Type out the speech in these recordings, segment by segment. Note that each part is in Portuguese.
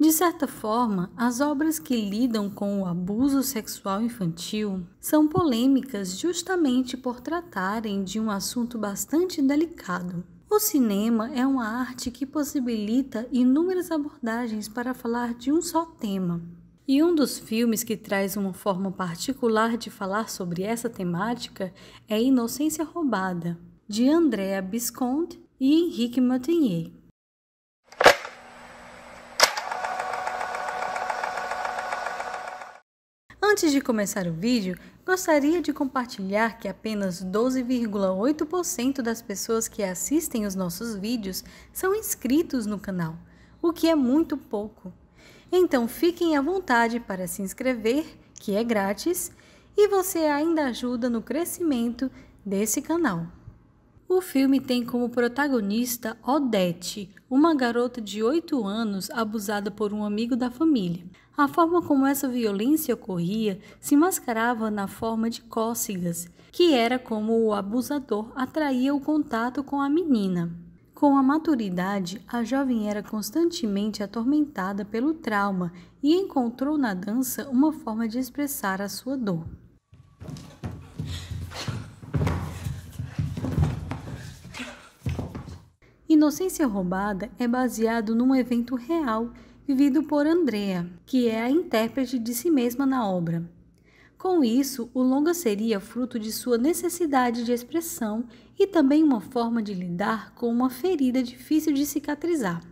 De certa forma, as obras que lidam com o abuso sexual infantil são polêmicas justamente por tratarem de um assunto bastante delicado. O cinema é uma arte que possibilita inúmeras abordagens para falar de um só tema. E um dos filmes que traz uma forma particular de falar sobre essa temática é Inocência Roubada, de Andrea Bisconti e Henrique Matinhei. Antes de começar o vídeo, gostaria de compartilhar que apenas 12,8% das pessoas que assistem os nossos vídeos são inscritos no canal, o que é muito pouco. Então fiquem à vontade para se inscrever, que é grátis, e você ainda ajuda no crescimento desse canal. O filme tem como protagonista Odete, uma garota de 8 anos abusada por um amigo da família. A forma como essa violência ocorria se mascarava na forma de cócegas, que era como o abusador atraía o contato com a menina. Com a maturidade, a jovem era constantemente atormentada pelo trauma e encontrou na dança uma forma de expressar a sua dor. Inocência Roubada é baseado num evento real vivido por Andrea, que é a intérprete de si mesma na obra. Com isso, o longa seria fruto de sua necessidade de expressão e também uma forma de lidar com uma ferida difícil de cicatrizar.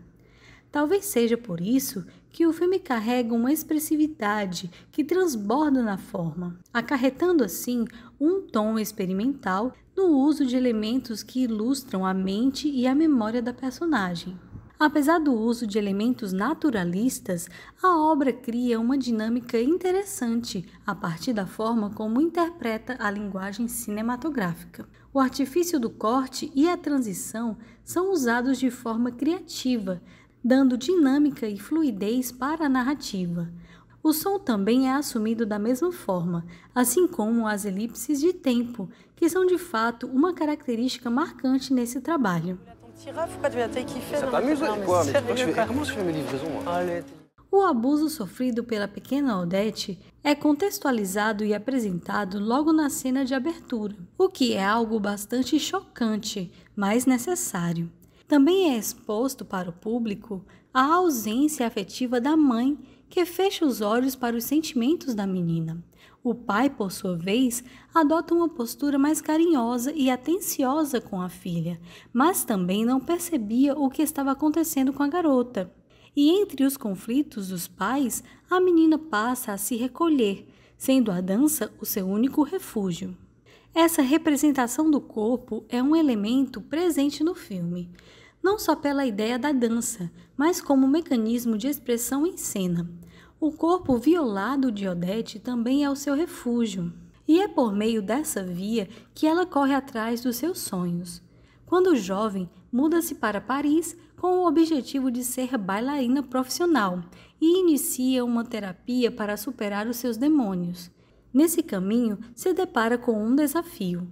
Talvez seja por isso que o filme carrega uma expressividade que transborda na forma, acarretando assim um tom experimental no uso de elementos que ilustram a mente e a memória da personagem. Apesar do uso de elementos naturalistas, a obra cria uma dinâmica interessante a partir da forma como interpreta a linguagem cinematográfica. O artifício do corte e a transição são usados de forma criativa, dando dinâmica e fluidez para a narrativa. O som também é assumido da mesma forma, assim como as elipses de tempo, que são de fato uma característica marcante nesse trabalho. O abuso sofrido pela pequena Odete é contextualizado e apresentado logo na cena de abertura, o que é algo bastante chocante, mas necessário. Também é exposto para o público a ausência afetiva da mãe, que fecha os olhos para os sentimentos da menina. O pai, por sua vez, adota uma postura mais carinhosa e atenciosa com a filha, mas também não percebia o que estava acontecendo com a garota. E entre os conflitos dos pais, a menina passa a se recolher, sendo a dança o seu único refúgio. Essa representação do corpo é um elemento presente no filme, não só pela ideia da dança, mas como mecanismo de expressão em cena. O corpo violado de Odete também é o seu refúgio, e é por meio dessa via que ela corre atrás dos seus sonhos. Quando jovem, muda-se para Paris com o objetivo de ser bailarina profissional e inicia uma terapia para superar os seus demônios. Nesse caminho, se depara com um desafio: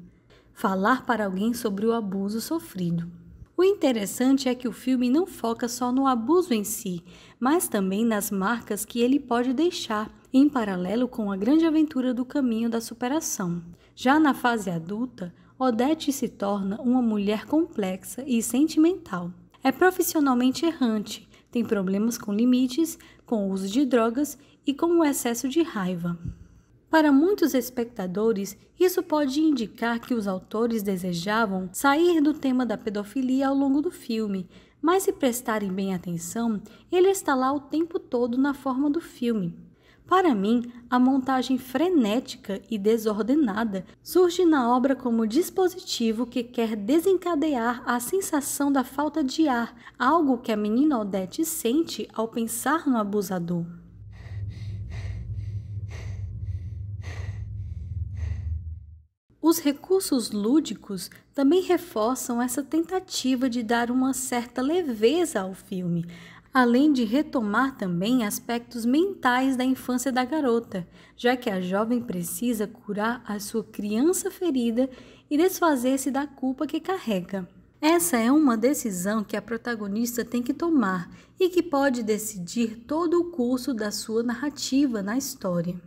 falar para alguém sobre o abuso sofrido. O interessante é que o filme não foca só no abuso em si, mas também nas marcas que ele pode deixar, em paralelo com a grande aventura do caminho da superação. Já na fase adulta, Odete se torna uma mulher complexa e sentimental. É profissionalmente errante, tem problemas com limites, com o uso de drogas e com o excesso de raiva. Para muitos espectadores, isso pode indicar que os autores desejavam sair do tema da pedofilia ao longo do filme, mas se prestarem bem atenção, ele está lá o tempo todo na forma do filme. Para mim, a montagem frenética e desordenada surge na obra como dispositivo que quer desencadear a sensação da falta de ar, algo que a menina Odete sente ao pensar no abusador. Os recursos lúdicos também reforçam essa tentativa de dar uma certa leveza ao filme, além de retomar também aspectos mentais da infância da garota, já que a jovem precisa curar a sua criança ferida e desfazer-se da culpa que carrega. Essa é uma decisão que a protagonista tem que tomar e que pode decidir todo o curso da sua narrativa na história.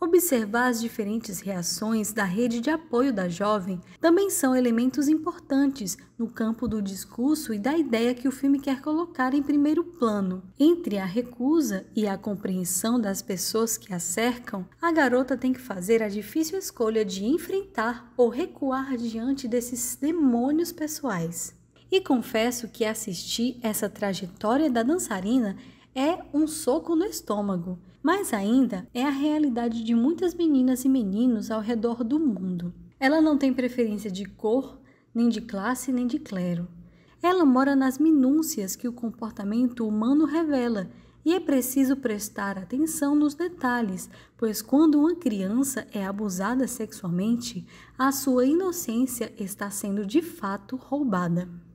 Observar as diferentes reações da rede de apoio da jovem também são elementos importantes no campo do discurso e da ideia que o filme quer colocar em primeiro plano. Entre a recusa e a compreensão das pessoas que a cercam, a garota tem que fazer a difícil escolha de enfrentar ou recuar diante desses demônios pessoais. E confesso que assistir essa trajetória da dançarina é um soco no estômago, mas ainda é a realidade de muitas meninas e meninos ao redor do mundo. Ela não tem preferência de cor, nem de classe, nem de clero. Ela mora nas minúcias que o comportamento humano revela e é preciso prestar atenção nos detalhes, pois quando uma criança é abusada sexualmente, a sua inocência está sendo de fato roubada.